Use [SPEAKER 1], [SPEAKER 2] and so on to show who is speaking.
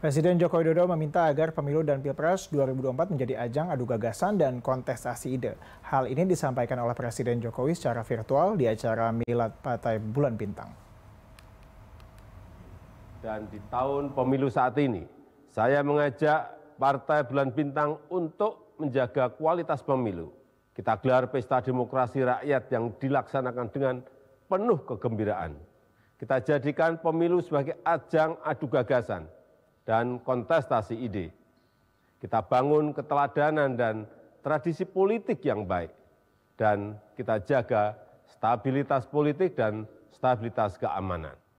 [SPEAKER 1] Presiden Joko Widodo meminta agar pemilu dan Pilpres 2024 menjadi ajang adu gagasan dan kontestasi ide. Hal ini disampaikan oleh Presiden Jokowi secara virtual di acara Milad Partai Bulan Bintang.
[SPEAKER 2] Dan di tahun pemilu saat ini, saya mengajak Partai Bulan Bintang untuk menjaga kualitas pemilu. Kita gelar pesta demokrasi rakyat yang dilaksanakan dengan penuh kegembiraan. Kita jadikan pemilu sebagai ajang adu gagasan, dan kontestasi ide. Kita bangun keteladanan dan tradisi politik yang baik, dan kita jaga stabilitas politik dan stabilitas keamanan.